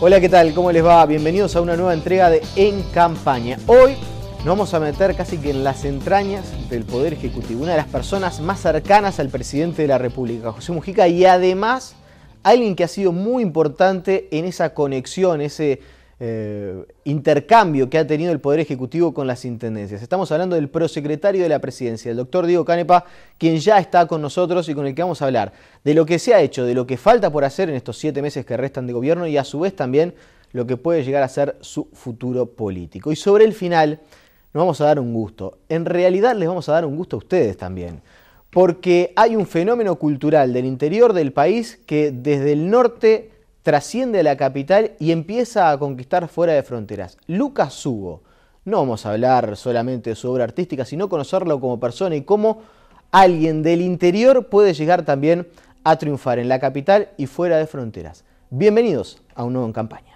Hola, ¿qué tal? ¿Cómo les va? Bienvenidos a una nueva entrega de En Campaña. Hoy nos vamos a meter casi que en las entrañas del Poder Ejecutivo, una de las personas más cercanas al presidente de la República, José Mujica, y además alguien que ha sido muy importante en esa conexión, ese eh, intercambio que ha tenido el Poder Ejecutivo con las intendencias. Estamos hablando del prosecretario de la Presidencia, el doctor Diego Canepa, quien ya está con nosotros y con el que vamos a hablar de lo que se ha hecho, de lo que falta por hacer en estos siete meses que restan de gobierno y a su vez también lo que puede llegar a ser su futuro político. Y sobre el final nos vamos a dar un gusto. En realidad les vamos a dar un gusto a ustedes también. Porque hay un fenómeno cultural del interior del país que desde el norte trasciende la capital y empieza a conquistar fuera de fronteras. Lucas Hugo, no vamos a hablar solamente de su obra artística, sino conocerlo como persona y cómo alguien del interior puede llegar también a triunfar en la capital y fuera de fronteras. Bienvenidos a un nuevo en campaña.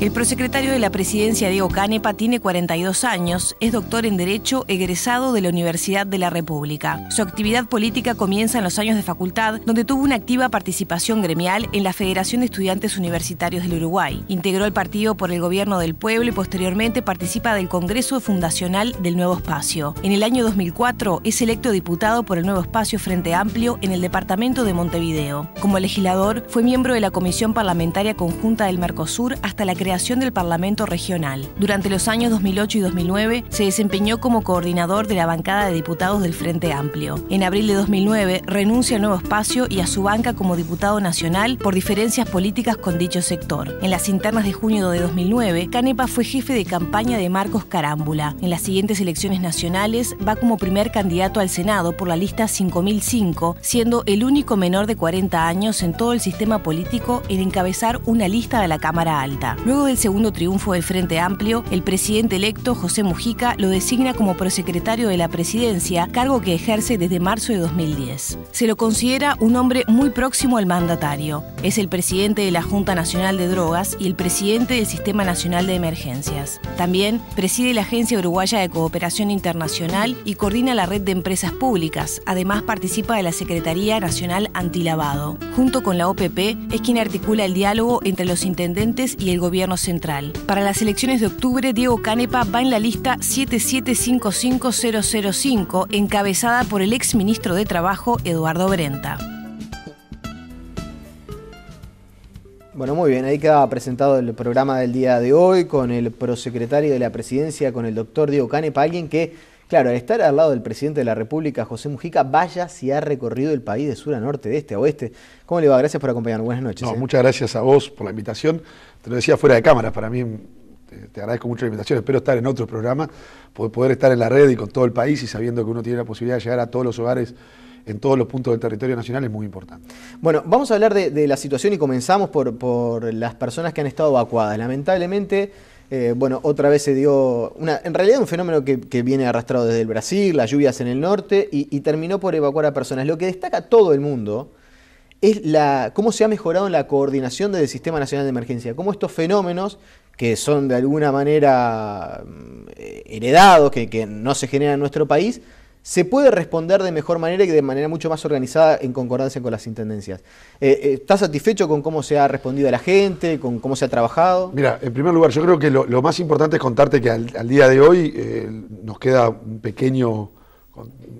El prosecretario de la Presidencia, Diego Canepa, tiene 42 años, es doctor en Derecho, egresado de la Universidad de la República. Su actividad política comienza en los años de facultad, donde tuvo una activa participación gremial en la Federación de Estudiantes Universitarios del Uruguay. Integró el partido por el Gobierno del Pueblo y posteriormente participa del Congreso Fundacional del Nuevo Espacio. En el año 2004 es electo diputado por el Nuevo Espacio Frente Amplio en el departamento de Montevideo. Como legislador, fue miembro de la Comisión Parlamentaria Conjunta del Mercosur hasta la creación creación del Parlamento Regional. Durante los años 2008 y 2009 se desempeñó como coordinador de la bancada de diputados del Frente Amplio. En abril de 2009 renuncia a nuevo espacio y a su banca como diputado nacional por diferencias políticas con dicho sector. En las internas de junio de 2009, Canepa fue jefe de campaña de Marcos Carámbula. En las siguientes elecciones nacionales va como primer candidato al Senado por la lista 5005, siendo el único menor de 40 años en todo el sistema político en encabezar una lista de la Cámara Alta. Luego del segundo triunfo del Frente Amplio, el presidente electo, José Mujica, lo designa como prosecretario de la presidencia, cargo que ejerce desde marzo de 2010. Se lo considera un hombre muy próximo al mandatario. Es el presidente de la Junta Nacional de Drogas y el presidente del Sistema Nacional de Emergencias. También preside la Agencia Uruguaya de Cooperación Internacional y coordina la red de empresas públicas. Además participa de la Secretaría Nacional Antilavado. Junto con la OPP es quien articula el diálogo entre los intendentes y el gobierno central. Para las elecciones de octubre, Diego Canepa va en la lista 7755005, encabezada por el ex ministro de Trabajo, Eduardo Brenta. Bueno, muy bien, ahí queda presentado el programa del día de hoy con el prosecretario de la presidencia, con el doctor Diego Canepa, alguien que Claro, al estar al lado del presidente de la República, José Mujica, vaya si ha recorrido el país de sur a norte, de este a oeste. ¿Cómo le va? Gracias por acompañarnos. Buenas noches. No, eh. Muchas gracias a vos por la invitación. Te lo decía fuera de cámara, para mí te agradezco mucho la invitación, espero estar en otro programa, poder estar en la red y con todo el país y sabiendo que uno tiene la posibilidad de llegar a todos los hogares en todos los puntos del territorio nacional es muy importante. Bueno, vamos a hablar de, la situación y comenzamos por, por las personas que han estado evacuadas. Lamentablemente eh, bueno, otra vez se dio, en realidad un fenómeno que, viene arrastrado desde el Brasil, las lluvias en el norte, y, terminó por evacuar a personas. Lo que destaca todo el mundo es cómo se ha mejorado en la coordinación del Sistema Nacional de Emergencia, cómo estos fenómenos que son de alguna manera mm, eh, heredados, que no se generan en nuestro país, se puede responder de mejor manera y de manera mucho más organizada en concordancia con las intendencias. Eh, eh, ¿Estás satisfecho con cómo se ha respondido a la gente, con cómo se ha trabajado? Mira, en primer lugar, yo creo que lo, más importante es contarte que al, día de hoy eh, nos queda un pequeño,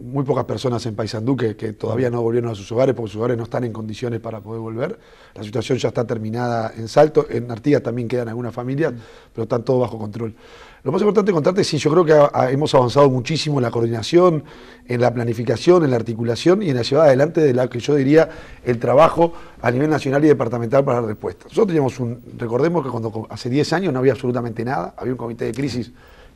muy pocas personas en Paisandú que, que, todavía no volvieron a sus hogares porque sus hogares no están en condiciones para poder volver. La situación ya está terminada en Salto, en Artigas también quedan algunas familias, mm. pero están todos bajo control. Lo más importante contarte sí, yo creo que hemos avanzado muchísimo en la coordinación, en la planificación, en la articulación y en la llevada adelante de la que yo diría el trabajo a nivel nacional y departamental para la respuesta. Nosotros teníamos un, recordemos que hace 10 años no había absolutamente nada, había un comité de crisis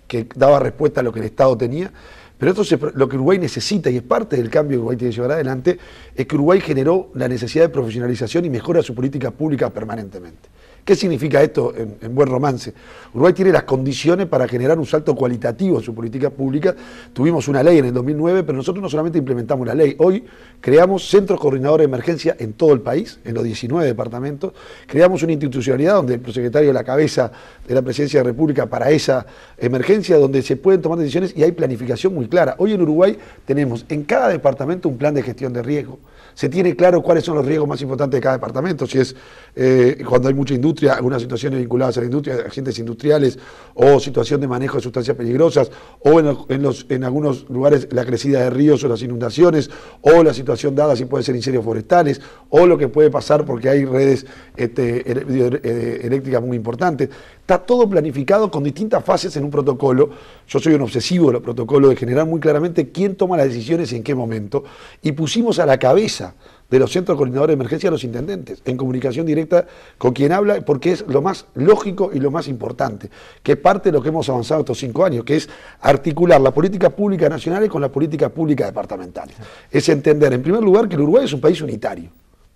que daba respuesta a lo que el Estado tenía, pero esto lo que Uruguay necesita y es parte del cambio que Uruguay tiene que llevar adelante, es que Uruguay generó la necesidad de profesionalización y mejora su política pública permanentemente. ¿Qué significa esto en, buen romance? Uruguay tiene las condiciones para generar un salto cualitativo en su política pública. Tuvimos una ley en el 2009, pero nosotros no solamente implementamos la ley, hoy creamos centros coordinadores de emergencia en todo el país, en los 19 departamentos. Creamos una institucionalidad donde el secretario es la cabeza de la Presidencia de la República para esa emergencia, donde se pueden tomar decisiones y hay planificación muy clara. Hoy en Uruguay tenemos en cada departamento un plan de gestión de riesgo. Se tiene claro cuáles son los riesgos más importantes de cada departamento, si es eh, cuando hay mucha industria algunas situaciones vinculadas a la industria, agentes industriales o situación de manejo de sustancias peligrosas, o en, los, en algunos lugares la crecida de ríos o las inundaciones, o la situación dada si puede ser incendios forestales, o lo que puede pasar porque hay redes este, eh, eléctricas muy importantes. Está todo planificado con distintas fases en un protocolo. Yo soy un obsesivo de los protocolos, de generar muy claramente quién toma las decisiones y en qué momento. Y pusimos a la cabeza de los centros coordinadores de emergencia a los intendentes, en comunicación directa con quien habla, porque es lo más lógico y lo más importante, que es parte de lo que hemos avanzado estos cinco años, que es articular la política pública nacional con la política pública departamental. Es entender, en primer lugar, que el Uruguay es un país unitario,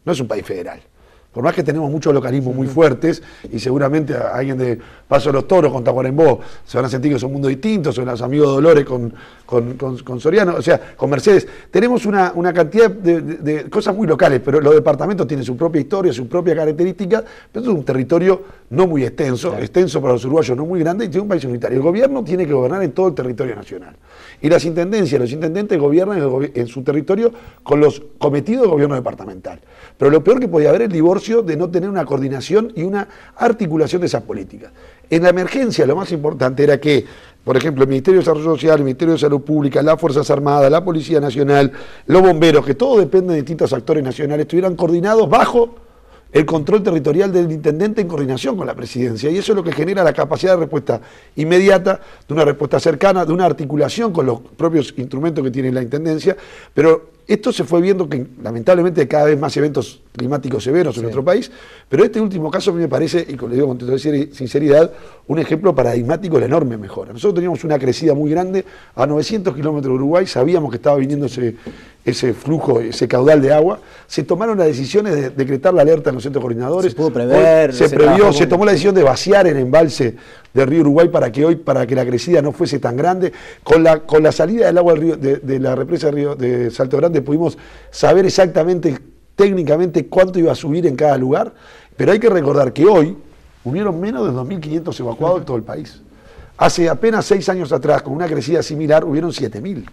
no es un país federal. Por más que tenemos muchos localismos muy fuertes y seguramente alguien de Paso de los Toros con Tacuarembó se van a sentir que son un mundo distinto, son los amigos Dolores con, con, Soriano, o sea, con Mercedes. Tenemos una, cantidad de, cosas muy locales, pero los departamentos tienen su propia historia, su propia característica pero es un territorio no muy extenso, extenso para los uruguayos, no muy grande, y tiene un país unitario. El gobierno tiene que gobernar en todo el territorio nacional. Y las intendencias, los intendentes gobiernan en su territorio con los cometidos de gobierno departamental. Pero lo peor que podía haber es el divorcio de no tener una coordinación y una articulación de esas políticas. En la emergencia lo más importante era que, por ejemplo, el Ministerio de Desarrollo Social, el Ministerio de Salud Pública, las Fuerzas Armadas, la Policía Nacional, los bomberos, que todo depende de distintos actores nacionales, estuvieran coordinados bajo el control territorial del intendente en coordinación con la presidencia. Y eso es lo que genera la capacidad de respuesta inmediata, de una respuesta cercana, de una articulación con los propios instrumentos que tiene la intendencia, pero esto se fue viendo que lamentablemente cada vez más eventos climáticos severos en nuestro país, pero este último caso a mí me parece, y le digo con toda sinceridad, un ejemplo paradigmático de la enorme mejora. Nosotros teníamos una crecida muy grande a 900 kilómetros de Uruguay, sabíamos que estaba viniendo ese, flujo, ese caudal de agua, se tomaron las decisiones de decretar la alerta en los centros coordinadores. Se pudo prever. se previó, se tomó la decisión de vaciar el embalse ...de río Uruguay para que hoy, para que la crecida no fuese tan grande. Con la, con la salida del agua del río, de, la represa río de Salto Grande pudimos saber exactamente técnicamente cuánto iba a subir en cada lugar, pero hay que recordar que hoy ...hubieron menos de 2.500 evacuados en todo el país. Hace apenas seis años atrás, con una crecida similar, hubieron 7.000.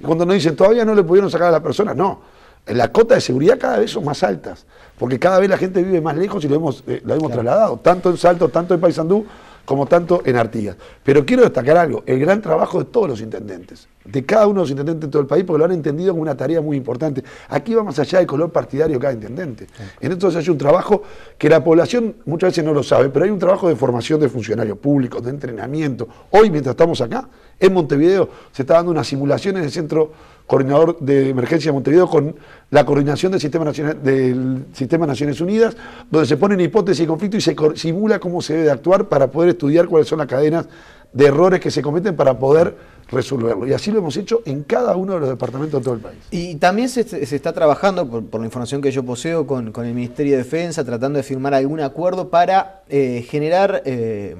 Y cuando nos dicen, todavía no le pudieron sacar a la persona, no. las cotas de seguridad cada vez son más altas, porque cada vez la gente vive más lejos y lo hemos, eh, hemos trasladado, tanto en Salto, tanto en Paysandú, como tanto en Artigas. Pero quiero destacar algo, el gran trabajo de todos los intendentes de cada uno de los intendentes de todo el país, porque lo han entendido como una tarea muy importante. Aquí va más allá del color partidario cada intendente. En se hay un trabajo que la población muchas veces no lo sabe, pero hay un trabajo de formación de funcionarios públicos, de entrenamiento. Hoy, mientras estamos acá, en Montevideo, se está dando una simulación en el Centro Coordinador de Emergencia de Montevideo con la coordinación del Sistema, Nacional, del Sistema Naciones Unidas, donde se ponen hipótesis y conflicto y se simula cómo se debe actuar para poder estudiar cuáles son las cadenas de errores que se cometen para poder resolverlo. Y así lo hemos hecho en cada uno de los departamentos de todo el país. Y también se, está trabajando, por, la información que yo poseo, con, el Ministerio de Defensa, tratando de firmar algún acuerdo para eh, generar eh,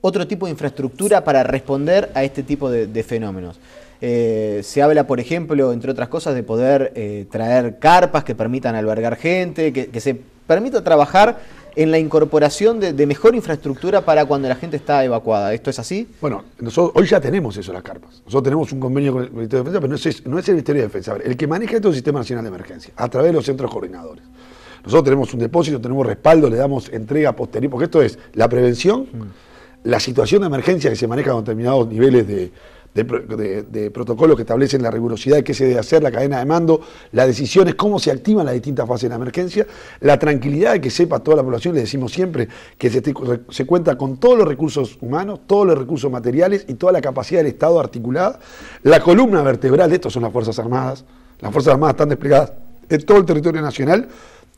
otro tipo de infraestructura para responder a este tipo de, fenómenos. Eh, se habla, por ejemplo, entre otras cosas, de poder traer carpas que permitan albergar gente, que, que se permita trabajar en la incorporación de, mejor infraestructura para cuando la gente está evacuada. ¿Esto es así? Bueno, nosotros hoy ya tenemos eso, las carpas. Nosotros tenemos un convenio con el Ministerio de Defensa, pero no es, el Ministerio de Defensa. el que maneja esto es el Sistema Nacional de Emergencia, a través de los centros coordinadores. Nosotros tenemos un depósito, tenemos respaldo, le damos entrega posterior, porque esto es la prevención, mm. la situación de emergencia que se maneja con determinados niveles de de, protocolos que establecen la rigurosidad de qué se debe hacer, la cadena de mando, las decisiones, cómo se activan las distintas fases de la emergencia, la tranquilidad de que sepa toda la población, le decimos siempre que se, se cuenta con todos los recursos humanos, todos los recursos materiales y toda la capacidad del Estado articulada, la columna vertebral, de esto son las Fuerzas Armadas, las Fuerzas Armadas están desplegadas en todo el territorio nacional,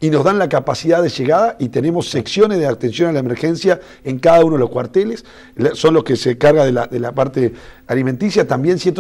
y nos dan la capacidad de llegada y tenemos secciones de atención a la emergencia en cada uno de los cuarteles, son los que se cargan de la, de la parte alimenticia. También si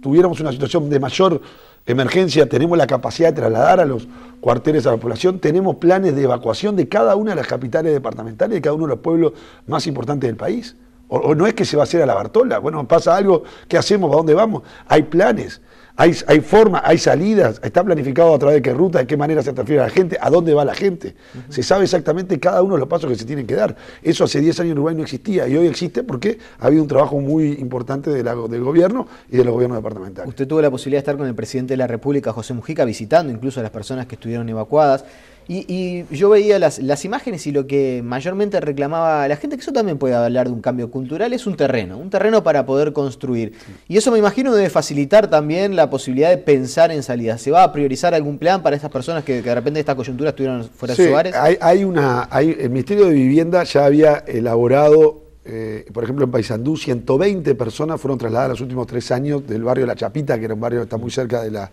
tuviéramos una situación de mayor emergencia, tenemos la capacidad de trasladar a los cuarteles a la población, tenemos planes de evacuación de cada una de las capitales departamentales, de cada uno de los pueblos más importantes del país. O, no es que se va a hacer a la Bartola, bueno, pasa algo, ¿qué hacemos? ¿A dónde vamos? Hay planes. Hay, formas, hay salidas, está planificado a través de qué ruta, de qué manera se transfiere a la gente, a dónde va la gente. Se sabe exactamente cada uno de los pasos que se tienen que dar. Eso hace 10 años en Uruguay no existía y hoy existe porque ha habido un trabajo muy importante del gobierno y de los gobiernos departamentales. Usted tuvo la posibilidad de estar con el presidente de la República, José Mujica, visitando incluso a las personas que estuvieron evacuadas. Y, y, yo veía las, las, imágenes y lo que mayormente reclamaba la gente, que eso también puede hablar de un cambio cultural, es un terreno, un terreno para poder construir. Y eso me imagino debe facilitar también la posibilidad de pensar en salidas. ¿Se va a priorizar algún plan para estas personas que, de repente esta coyuntura estuvieron fuera de Suárez? Hay, hay una, hay, el Ministerio de Vivienda ya había elaborado, eh, por ejemplo en Paysandú, 120 personas fueron trasladadas en los últimos tres años del barrio La Chapita, que era un barrio que está muy cerca de la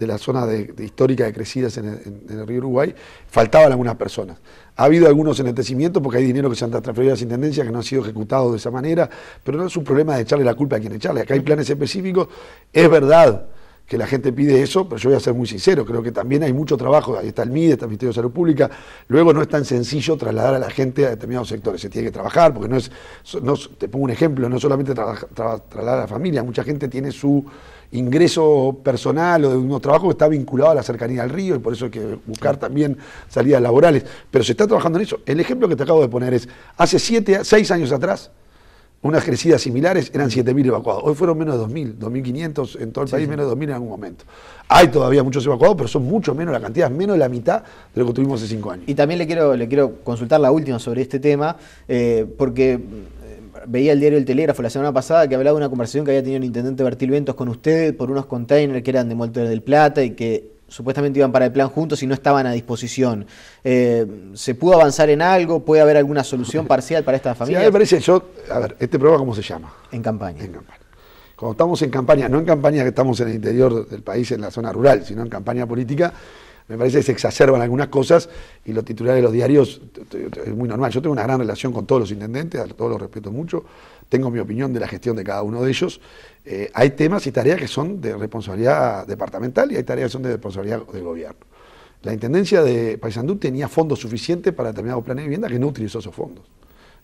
de la zona de, histórica de crecidas en el, río Uruguay, faltaban algunas personas. Ha habido algunos enetecimientos porque hay dinero que se han transferido a las intendencias que no han sido ejecutados de esa manera, pero no es un problema de echarle la culpa a quien echarle. Acá hay planes específicos. Es verdad que la gente pide eso, pero yo voy a ser muy sincero, creo que también hay mucho trabajo, ahí está el MIDE, está el Ministerio de Salud Pública, luego no es tan sencillo trasladar a la gente a determinados sectores, se tiene que trabajar, porque no es, te pongo un ejemplo, no solamente trasladar a la familia, mucha gente tiene su ingreso personal o de unos trabajos que está vinculado a la cercanía al río y por eso hay que buscar también salidas laborales, pero se está trabajando en eso. El ejemplo que te acabo de poner es, hace siete, seis años atrás, unas crecidas similares eran 7.000 evacuados. Hoy fueron menos de 2.000, 2.500 en todo el país, menos de 2.000 en algún momento. Hay todavía muchos evacuados, pero son mucho menos, la cantidad menos de la mitad de lo que tuvimos hace cinco años. Y también le quiero, le quiero consultar la última sobre este tema, eh, porque eh, veía el diario El Telégrafo la semana pasada que hablaba de una conversación que había tenido el intendente Bertil Ventos con usted por unos containers que eran de Molter del Plata y que supuestamente iban para el plan juntos y no estaban a disposición. Eh, ¿Se pudo avanzar en algo? ¿Puede haber alguna solución parcial para esta familia? me parece, yo, a ver, ¿este programa cómo se llama? En campaña. En campaña. Cuando estamos en campaña, no en campaña que estamos en el interior del país, en la zona rural, sino en campaña política, me parece que se exacerban algunas cosas y los titulares de los diarios es muy normal. Yo tengo una gran relación con todos los intendentes, a todos los respeto mucho, tengo mi opinión de la gestión de cada uno de ellos. Eh, hay temas y tareas que son de responsabilidad departamental y hay tareas que son de responsabilidad del gobierno. La Intendencia de Paysandú tenía fondos suficientes para determinados planes de vivienda que no utilizó esos fondos.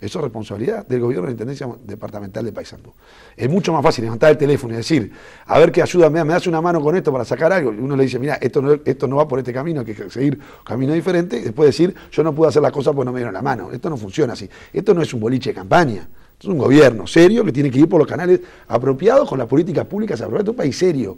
Eso es responsabilidad del gobierno de la Intendencia Departamental de Paysandú. Es mucho más fácil levantar el teléfono y decir, a ver qué ayuda me, hace das una mano con esto para sacar algo. Y uno le dice, mira, esto no, esto no va por este camino, hay que seguir camino diferente. Y después decir, yo no pude hacer las cosas porque no me dieron la mano. Esto no funciona así. Esto no es un boliche de campaña. Esto es un gobierno serio que tiene que ir por los canales apropiados con las políticas públicas apropiadas. Es un país serio.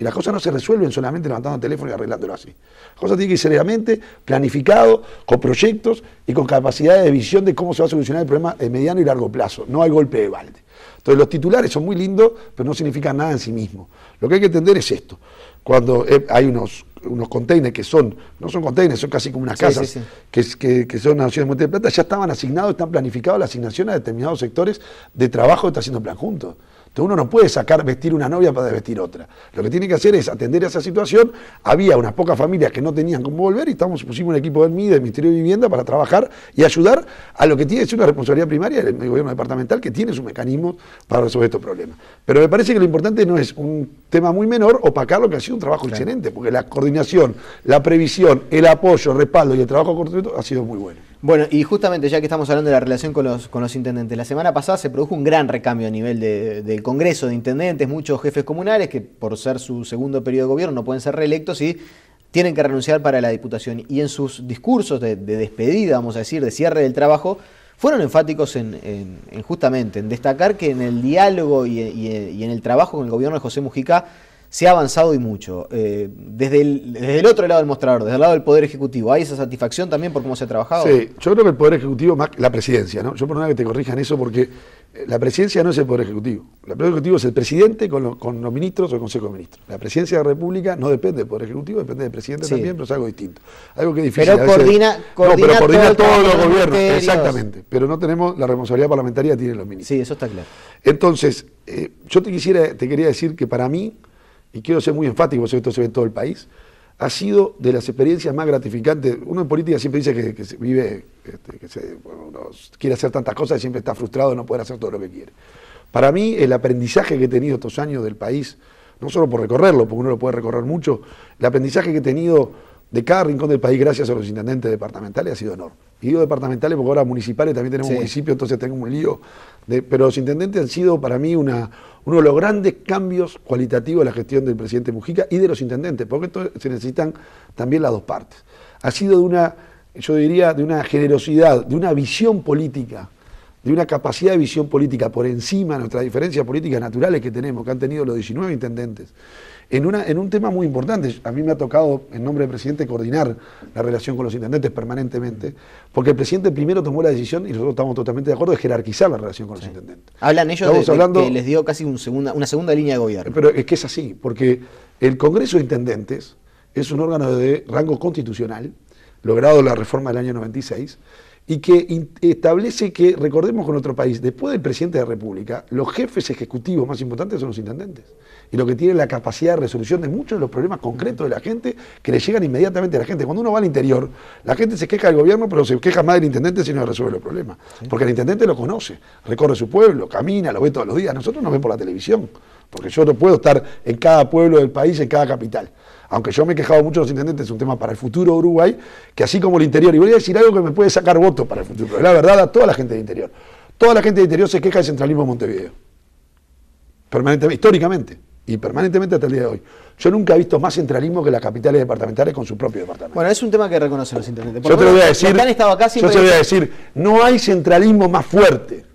Y las cosas no se resuelven solamente levantando el teléfono y arreglándolo así. Las cosas tienen que ir seriamente, planificado, con proyectos y con capacidad de visión de cómo se va a solucionar el problema en mediano y largo plazo, no hay golpe de balde. Entonces los titulares son muy lindos, pero no significan nada en sí mismo. Lo que hay que entender es esto. Cuando eh, hay unos, unos containers que son, no son containers, son casi como unas casas, Que, que, que, son de Monte de Plata, ya estaban asignados, están planificados la asignación a determinados sectores de trabajo que está haciendo el plan junto. Entonces uno no puede sacar, vestir una novia para desvestir otra. Lo que tiene que hacer es atender a esa situación. Había unas pocas familias que no tenían cómo volver y estamos, pusimos un equipo de MIDE, del Ministerio de Vivienda, para trabajar y ayudar a lo que tiene es una responsabilidad primaria del gobierno departamental que tiene su mecanismo para resolver estos problemas. Pero me parece que lo importante no es un tema muy menor, opacar lo que ha sido un trabajo excelente, porque la coordinación, la previsión, el apoyo, el respaldo y el trabajo conjunto ha sido muy bueno. Bueno, y justamente ya que estamos hablando de la relación con los, con los intendentes, la semana pasada se produjo un gran recambio a nivel de, del Congreso de Intendentes, muchos jefes comunales que por ser su segundo periodo de gobierno no pueden ser reelectos y tienen que renunciar para la Diputación. Y en sus discursos de despedida, vamos a decir, de cierre del trabajo, fueron enfáticos en, justamente en destacar que en el diálogo y, y en el trabajo con el gobierno de José Mujica se ha avanzado y mucho. Eh, desde, el, desde, el, otro lado del mostrador, desde el lado del Poder Ejecutivo, ¿hay esa satisfacción también por cómo se ha trabajado? Sí, yo creo que el Poder Ejecutivo, más la presidencia, ¿no? Yo por nada que te corrijan eso porque eh, la presidencia no es el Poder Ejecutivo. El Poder Ejecutivo es el presidente con, los ministros o el Consejo de Ministros. La presidencia de la República no depende del Poder Ejecutivo, depende del presidente también, pero es algo distinto. Algo que es difícil. Pero coordina, pero coordina todos los gobiernos. Exactamente. Pero no tenemos la responsabilidad parlamentaria tienen los ministros. Sí, eso está claro. Entonces, eh, yo te quisiera, te quería decir que para mí y quiero ser muy enfático, porque esto se ve en todo el país, ha sido de las experiencias más gratificantes. Uno en política siempre dice que, se vive, este, que se, uno quiere hacer tantas cosas y siempre está frustrado de no poder hacer todo lo que quiere. Para mí, el aprendizaje que he tenido estos años del país, no solo por recorrerlo, porque uno lo puede recorrer mucho, el aprendizaje que he tenido de cada rincón del país, gracias a los intendentes departamentales, ha sido enorme. Y digo departamentales porque ahora municipales también tenemos municipios, entonces tengo un lío. De, pero los intendentes han sido para mí una, uno de los grandes cambios cualitativos de la gestión del presidente Mujica y de los intendentes, porque esto se necesitan también las dos partes. Ha sido de una, yo diría, de una generosidad, de una visión política de una capacidad de visión política por encima de nuestras diferencias políticas naturales que tenemos, que han tenido los 19 intendentes, en, una, en un tema muy importante. A mí me ha tocado, en nombre del presidente, coordinar la relación con los intendentes permanentemente, porque el presidente primero tomó la decisión, y nosotros estamos totalmente de acuerdo, de jerarquizar la relación con los intendentes. Hablan ellos de, que les dio casi segunda, una segunda línea de gobierno. Pero es que es así, porque el Congreso de Intendentes es un órgano de rango constitucional, logrado la reforma del año 96, y que establece que, recordemos con otro país, después del presidente de la República, los jefes ejecutivos más importantes son los intendentes. Y lo que tiene la capacidad de resolución de muchos de los problemas concretos de la gente que le llegan inmediatamente a la gente. Cuando uno va al interior, la gente se queja del gobierno, pero se queja más del intendente si no resuelve los problemas. Porque el intendente lo conoce, recorre su pueblo, camina, lo ve todos los días. Nosotros nos ven por la televisión porque yo no puedo estar en cada pueblo del país, en cada capital. Aunque yo me he quejado mucho de los intendentes, es un tema para el futuro de Uruguay, que así como el interior, y voy a decir algo que me puede sacar votos para el futuro, la verdad a toda la gente del interior. Toda la gente del interior se queja del centralismo de Montevideo. Permanentemente, históricamente y permanentemente hasta el día de hoy. Yo nunca he visto más centralismo que las capitales departamentales con su propio departamento. Bueno, es un tema que reconocen los intendentes. yo te lo voy a decir. yo te voy a decir, no hay centralismo más fuerte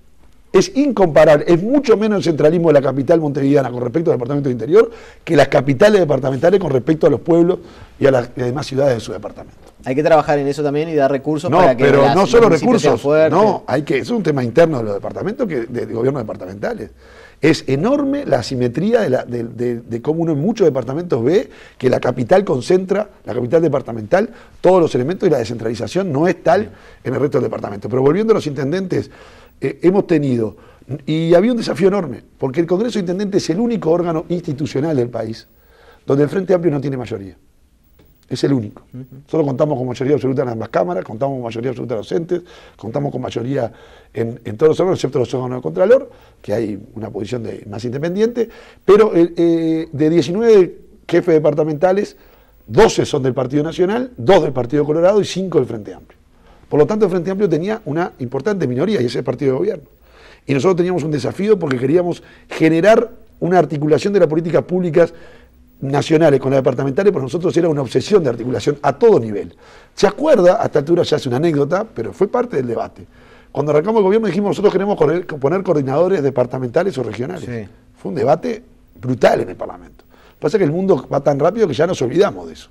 es incomparable, es mucho menos el centralismo de la capital montevideana con respecto al departamento de interior que las capitales departamentales con respecto a los pueblos y a las demás ciudades de su departamento. Hay que trabajar en eso también y dar recursos para que pero no solo recursos, no, hay que es un tema interno de los departamentos que de, gobiernos departamentales. Es enorme la asimetría de, de, cómo uno en muchos departamentos ve que la capital concentra, la capital departamental, todos los elementos y la descentralización no es tal en el resto del departamento. Pero volviendo a los intendentes, eh, hemos tenido. Y había un desafío enorme, porque el Congreso de es el único órgano institucional del país donde el Frente Amplio no tiene mayoría. Es el único. Solo contamos con mayoría absoluta en ambas cámaras, contamos con mayoría absoluta en los entes, contamos con mayoría en, todos los órganos, excepto los órganos de Contralor, que hay una posición más independiente, pero eh, eh, de 19 jefes departamentales, 12 son del Partido Nacional, 2 del Partido Colorado y 5 del Frente Amplio. Por lo tanto, el Frente Amplio tenía una importante minoría y ese es partido de gobierno. Y nosotros teníamos un desafío porque queríamos generar una articulación de las políticas públicas nacionales con las departamentales, pero pues nosotros era una obsesión de articulación a todo nivel. ¿Se acuerda? A esta altura ya es una anécdota, pero fue parte del debate. Cuando arrancamos el gobierno dijimos, nosotros queremos poner coordinadores departamentales o regionales. Fue un debate brutal en el Parlamento. Lo que pasa es que el mundo va tan rápido que ya nos olvidamos de eso.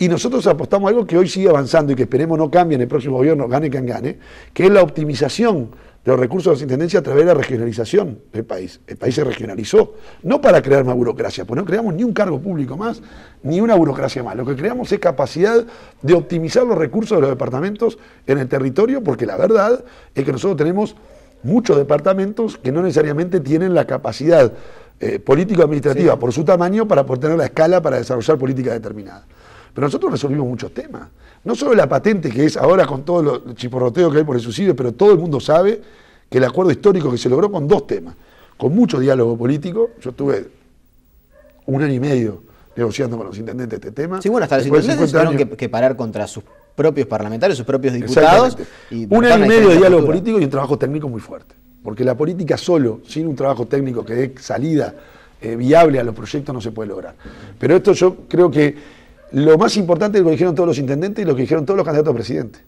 Y nosotros apostamos a algo que hoy sigue avanzando y que esperemos no cambie en el próximo gobierno, gane quien gane, que es la optimización de los recursos de la intendencia a través de la regionalización del país. El país se regionalizó, no para crear más burocracia, pues no creamos ni un cargo público más, ni una burocracia más. Lo que creamos es capacidad de optimizar los recursos de los departamentos en el territorio, porque la verdad es que nosotros tenemos muchos departamentos que no necesariamente tienen la capacidad eh, político-administrativa por su tamaño para poder tener la escala para desarrollar políticas determinadas. Pero nosotros resolvimos muchos temas. No solo la patente, que es ahora con todo los chiporroteo que hay por el suicidio, pero todo el mundo sabe que el acuerdo histórico que se logró con dos temas, con mucho diálogo político, yo estuve un año y medio negociando con los intendentes este tema. Sí, bueno, hasta los intendentes tuvieron que, parar contra sus propios parlamentarios, sus propios diputados. un año y medio de diálogo político y un trabajo técnico muy fuerte. Porque la política solo, sin un trabajo técnico que dé salida eh, viable a los proyectos, no se puede lograr. Pero esto yo creo que lo más importante es lo que dijeron todos los intendentes y lo que dijeron todos los candidatos a presidente.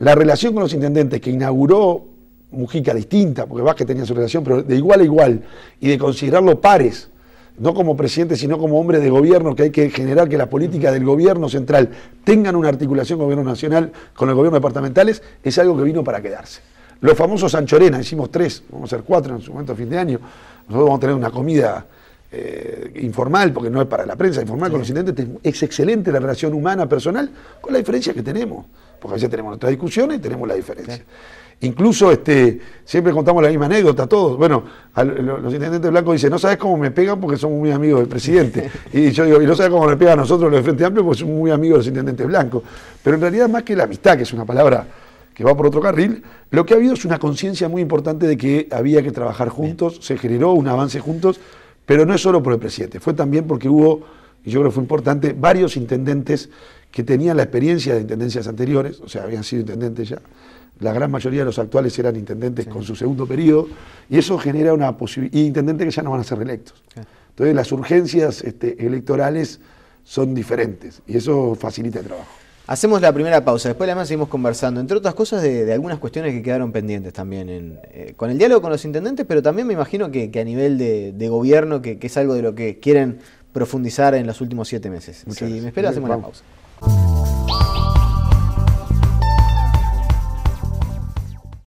La relación con los intendentes que inauguró Mujica distinta, porque Vázquez tenía su relación, pero de igual a igual, y de considerarlo pares, no como presidente, sino como hombre de gobierno, que hay que generar que la política del gobierno central tengan una articulación con el gobierno nacional, con el gobierno departamentales, es algo que vino para quedarse. Los famosos Sanchorena, hicimos tres, vamos a hacer cuatro en su momento a fin de año, nosotros vamos a tener una comida eh, informal, porque no es para la prensa, informal con los intendentes, es excelente la relación humana, personal, con la diferencia que tenemos. Porque a tenemos nuestras discusiones y tenemos la diferencia. Incluso este, siempre contamos la misma anécdota todos. Bueno, los intendentes blancos dicen, no sabes cómo me pegan porque somos muy amigos del presidente. Y yo digo, y no sabes cómo me pegan a nosotros los de Frente Amplio porque somos muy amigos de los intendentes blancos. Pero en realidad, más que la amistad, que es una palabra que va por otro carril, lo que ha habido es una conciencia muy importante de que había que trabajar juntos, se generó un avance juntos pero no es solo por el presidente, fue también porque hubo, y yo creo que fue importante, varios intendentes que tenían la experiencia de intendencias anteriores, o sea, habían sido intendentes ya. La gran mayoría de los actuales eran intendentes con su segundo periodo, y eso genera una posibilidad. Y intendentes que ya no van a ser reelectos. Entonces, las urgencias este, electorales son diferentes, y eso facilita el trabajo. Hacemos la primera pausa, después además seguimos conversando, entre otras cosas de, algunas cuestiones que quedaron pendientes también eh, con el diálogo con los intendentes, pero también me imagino que, a nivel de, gobierno, que, es algo de lo que quieren profundizar en los últimos siete meses. Muchas me espera, hacemos la pausa.